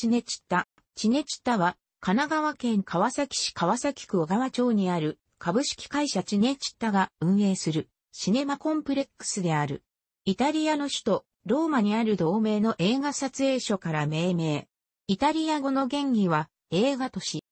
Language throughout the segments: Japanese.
チネチッタ。チネチッタは、神奈川県川崎市川崎区小川町にある、株式会社チネチッタが運営する、シネマコンプレックスである。イタリアの首都、ローマにある同盟の映画撮影所から命名。イタリア語の原義は、映画都市。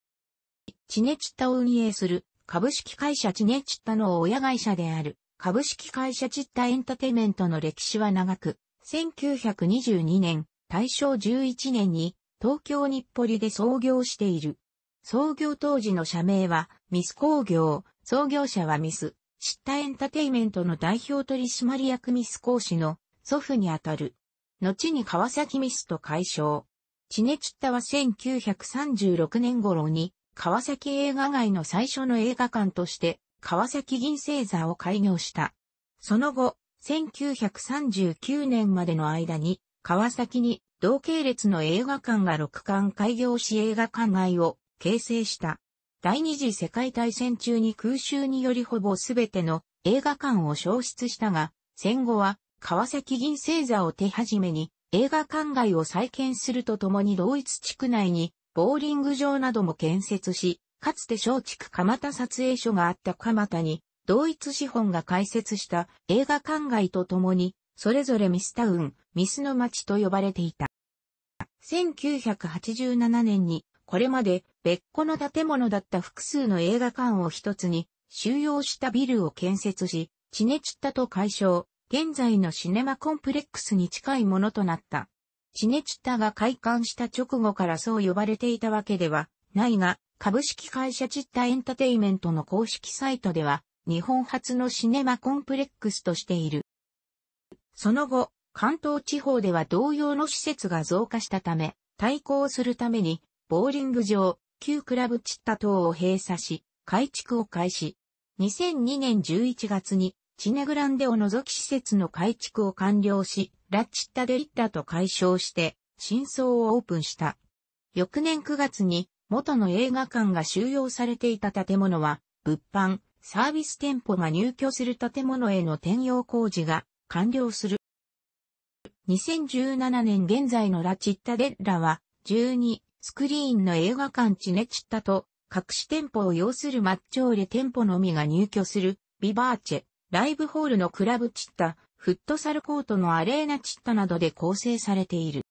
チネチッタを運営する、株式会社チネチッタの親会社である、株式会社チッタエンタテイメントの歴史は長く、1922年、大正11年に東京日暮里で創業している。創業当時の社名は、ミス工業、創業者はミス、知ったエンタテイメントの代表取締役ミス講師の祖父にあたる。後に川崎ミスと解消。チネチッタは1936年頃に、川崎映画街の最初の映画館として、川崎銀星座を開業した。その後、1939年までの間に、川崎に同系列の映画館が6館開業し映画館内を形成した。第二次世界大戦中に空襲によりほぼすべての映画館を消失したが、戦後は川崎銀星座を手始めに映画館街を再建するとともに同一地区内にボーリング場なども建設し、かつて松竹蒲田撮影所があった蒲田に同一資本が開設した映画館街とともに、それぞれミスタウン、ミスの街と呼ばれていた。1987年に、これまで別個の建物だった複数の映画館を一つに収容したビルを建設し、チネチッタと解消、現在のシネマコンプレックスに近いものとなった。チネチッタが開館した直後からそう呼ばれていたわけではないが、株式会社チッタエンタテイメントの公式サイトでは、日本初のシネマコンプレックスとしている。その後、関東地方では同様の施設が増加したため、対抗するために、ボーリング場、旧クラブチッタ等を閉鎖し、改築を開始。2002年11月に、チネグランデを除き施設の改築を完了し、ラチッタデリッタと解消して、真相をオープンした。翌年9月に、元の映画館が収容されていた建物は、物販、サービス店舗が入居する建物への転用工事が完了する。2017年現在のラチッタデッラは、12、スクリーンの映画館チネチッタと、各し店舗を要するマッチョーレ店舗のみが入居する、ビバーチェ、ライブホールのクラブチッタ、フットサルコートのアレーナチッタなどで構成されている。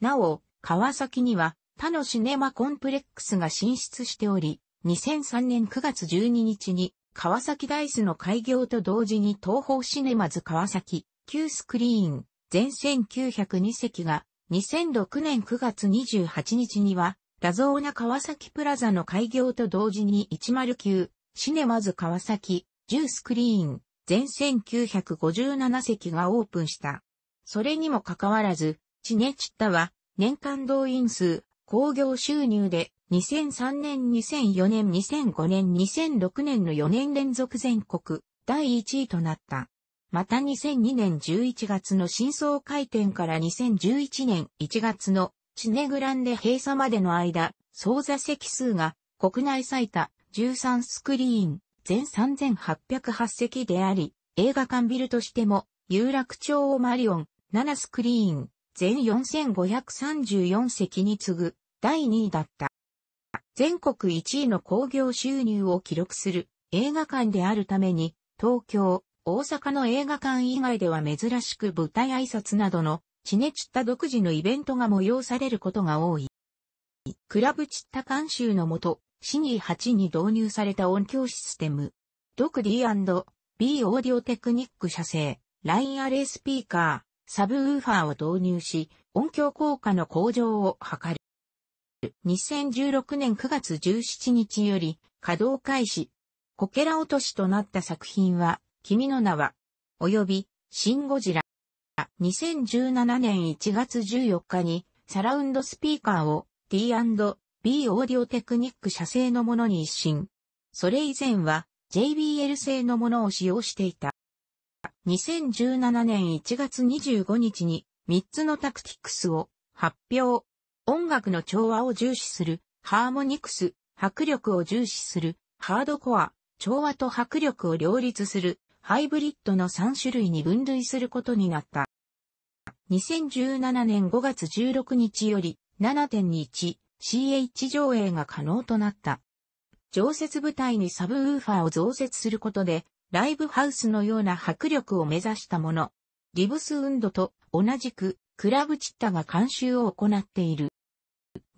なお、川崎には、他のシネマコンプレックスが進出しており、2003年9月12日に、川崎ダイスの開業と同時に東方シネマズ川崎、旧スクリーン、全1902席が2006年9月28日には、ラゾーナ川崎プラザの開業と同時に109、シネマズ川崎、ジュースクリーン、全1957席がオープンした。それにもかかわらず、チネチッタは、年間動員数、工業収入で、2003年、2004年、2005年、2006年の4年連続全国、第1位となった。また2002年11月の真相開店から2011年1月のチネグランで閉鎖までの間、総座席数が国内最多13スクリーン全3808席であり、映画館ビルとしても有楽町をマリオン7スクリーン全4534席に次ぐ第2位だった。全国1位の興行収入を記録する映画館であるために東京、大阪の映画館以外では珍しく舞台挨拶などのチねちった独自のイベントが催されることが多い。クラブチッタ監修のもと、シニー8に導入された音響システム。独 D&B オーディオテクニック社製、ラインアレ、スピーカー、サブウーファーを導入し、音響効果の向上を図る。2016年9月17日より稼働開始。こけら落としとなった作品は君の名は、及び、シン・ゴジラ。2017年1月14日に、サラウンドスピーカーを T&B オーディオテクニック社製のものに一新。それ以前は JBL 製のものを使用していた。2017年1月25日に3つのタクティクスを発表。音楽の調和を重視するハーモニクス、迫力を重視するハードコア、調和と迫力を両立するハイブリッドの3種類に分類することになった。2017年5月16日より 7.1CH 上映が可能となった。常設部隊にサブウーファーを増設することで、ライブハウスのような迫力を目指したもの。リブスウンドと同じくクラブチッタが監修を行っている。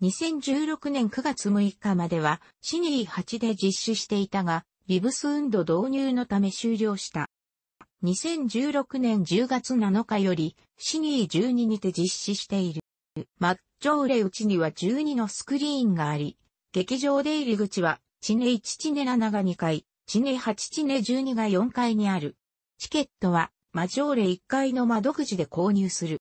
2016年9月6日まではシニー8で実施していたが、ビブス運動導入のため終了した。2016年10月7日より、シニー12にて実施している。マッチョーレうちには12のスクリーンがあり、劇場出入り口は、チネ1チネ7が2階、チネ8チネ12が4階にある。チケットは、マジョーレ1階の窓口で購入する。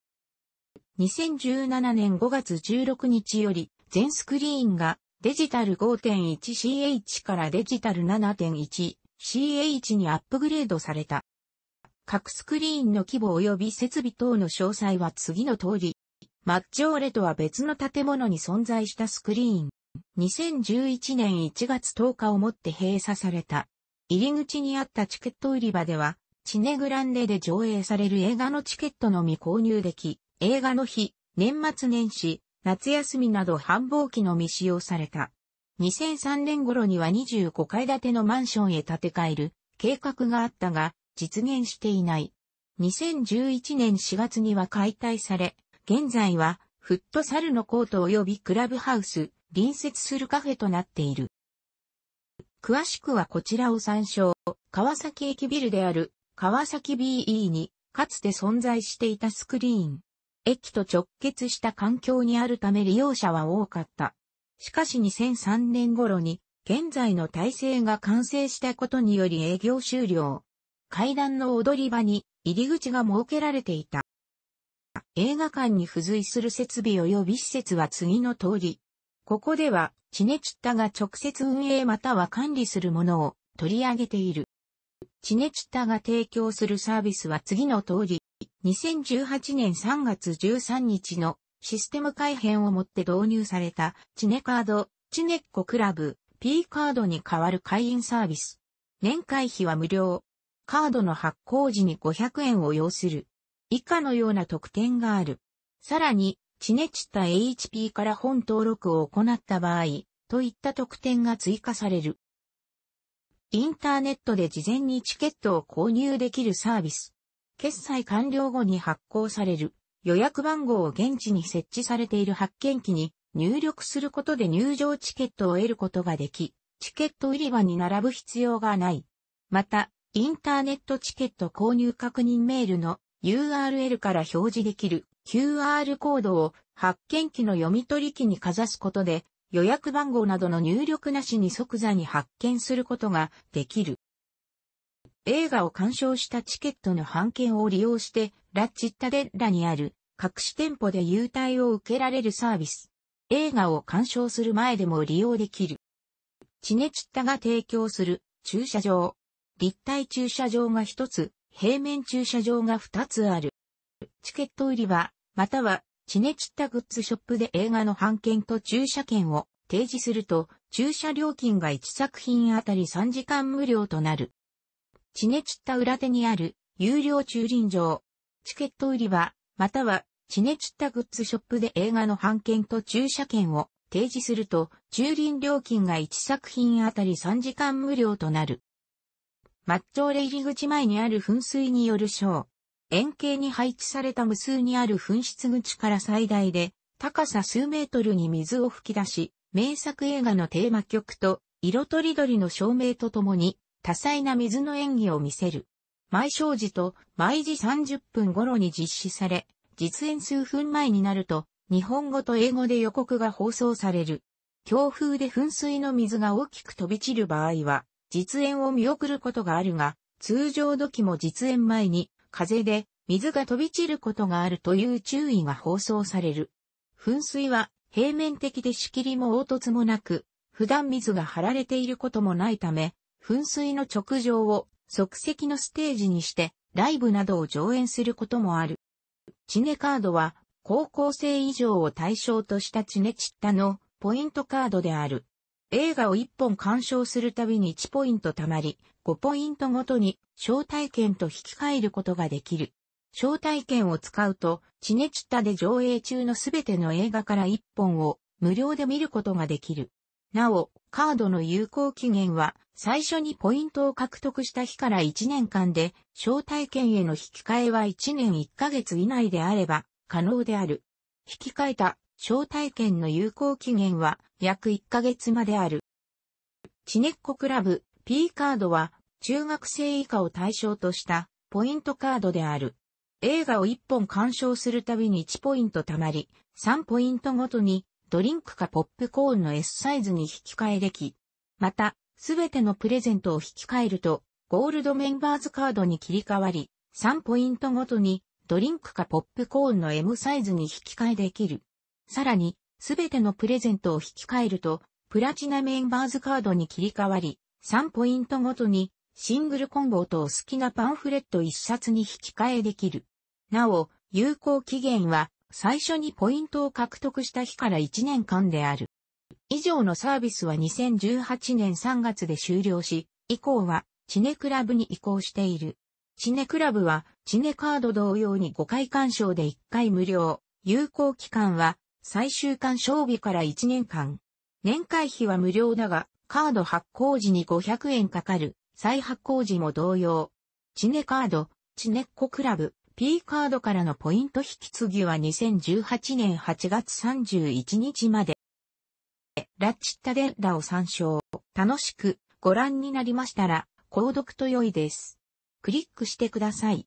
2017年5月16日より、全スクリーンがデジタル 5.1CH からデジタル 7.1CH にアップグレードされた。各スクリーンの規模及び設備等の詳細は次の通り。マッチョーレとは別の建物に存在したスクリーン。2011年1月10日をもって閉鎖された。入り口にあったチケット売り場では、チネグランデで上映される映画のチケットのみ購入でき、映画の日、年末年始、夏休みなど繁忙期のみ使用された。2003年頃には25階建てのマンションへ建て替える計画があったが、実現していない。2011年4月には解体され、現在はフットサルのコート及びクラブハウス、隣接するカフェとなっている。詳しくはこちらを参照。川崎駅ビルである川崎 BE にかつて存在していたスクリーン。駅と直結した環境にあるため利用者は多かった。しかし2003年頃に、現在の体制が完成したことにより営業終了。階段の踊り場に入り口が設けられていた。映画館に付随する設備及び施設は次の通り。ここでは、チネチッタが直接運営または管理するものを取り上げている。チネチッタが提供するサービスは次の通り、2018年3月13日のシステム改変をもって導入されたチネカード、チネッコクラブ、P カードに代わる会員サービス。年会費は無料。カードの発行時に500円を要する。以下のような特典がある。さらに、チネチタ HP から本登録を行った場合、といった特典が追加される。インターネットで事前にチケットを購入できるサービス。決済完了後に発行される予約番号を現地に設置されている発券機に入力することで入場チケットを得ることができ、チケット売り場に並ぶ必要がない。また、インターネットチケット購入確認メールの URL から表示できる QR コードを発見機の読み取り機にかざすことで予約番号などの入力なしに即座に発見することができる。映画を鑑賞したチケットの半券を利用して、ラ・ッチッタデッラにある各種店舗で優待を受けられるサービス。映画を鑑賞する前でも利用できる。チネチッタが提供する駐車場。立体駐車場が1つ、平面駐車場が2つある。チケット売り場、またはチネチッタグッズショップで映画の版権と駐車券を提示すると、駐車料金が1作品あたり3時間無料となる。チねちった裏手にある有料駐輪場、チケット売り場、またはチねちったグッズショップで映画の版権と駐車券を提示すると駐輪料金が1作品あたり3時間無料となる。マッチョーレ入り口前にある噴水によるショー。円形に配置された無数にある噴出口から最大で高さ数メートルに水を吹き出し、名作映画のテーマ曲と色とりどりの照明とともに多彩な水の演技を見せる。毎正時と毎時30分頃に実施され、実演数分前になると、日本語と英語で予告が放送される。強風で噴水の水が大きく飛び散る場合は、実演を見送ることがあるが、通常時も実演前に、風で水が飛び散ることがあるという注意が放送される。噴水は平面的で仕切りも凹凸もなく、普段水が張られていることもないため、噴水の直上を即席のステージにして、ライブなどを上演することもある。チネカードは、高校生以上を対象としたチネチッタのポイントカードである。映画を1本鑑賞するたびに1ポイント貯まり、5ポイントごとに招待券と引き換えることができる。招待券を使うと、チネチッタで上映中のすべての映画から1本を無料で見ることができる。なお、カードの有効期限は、最初にポイントを獲得した日から1年間で、招待券への引き換えは1年1ヶ月以内であれば、可能である。引き換えた招待券の有効期限は約1ヶ月まである。チネッコクラブ P カードは中学生以下を対象としたポイントカードである。映画を1本鑑賞するたびに1ポイント貯まり、3ポイントごとにドリンクかポップコーンの S サイズに引き換えでき、また、すべてのプレゼントを引き換えると、ゴールドメンバーズカードに切り替わり、3ポイントごとに、ドリンクかポップコーンの M サイズに引き換えできる。さらに、すべてのプレゼントを引き換えると、プラチナメンバーズカードに切り替わり、3ポイントごとに、シングルコンボと好きなパンフレット1冊に引き換えできる。なお、有効期限は最初にポイントを獲得した日から1年間である。以上のサービスは2018年3月で終了し、以降はチネクラブに移行している。チネクラブはチネカード同様に5回鑑賞で1回無料。有効期間は最終鑑賞日から1年間。年会費は無料だが、カード発行時に500円かかる。再発行時も同様。チネカード、チネッコクラブ、P カードからのポイント引き継ぎは2018年8月31日まで。ラッチッタデッラを参照。楽しくご覧になりましたら、購読と良いです。クリックしてください。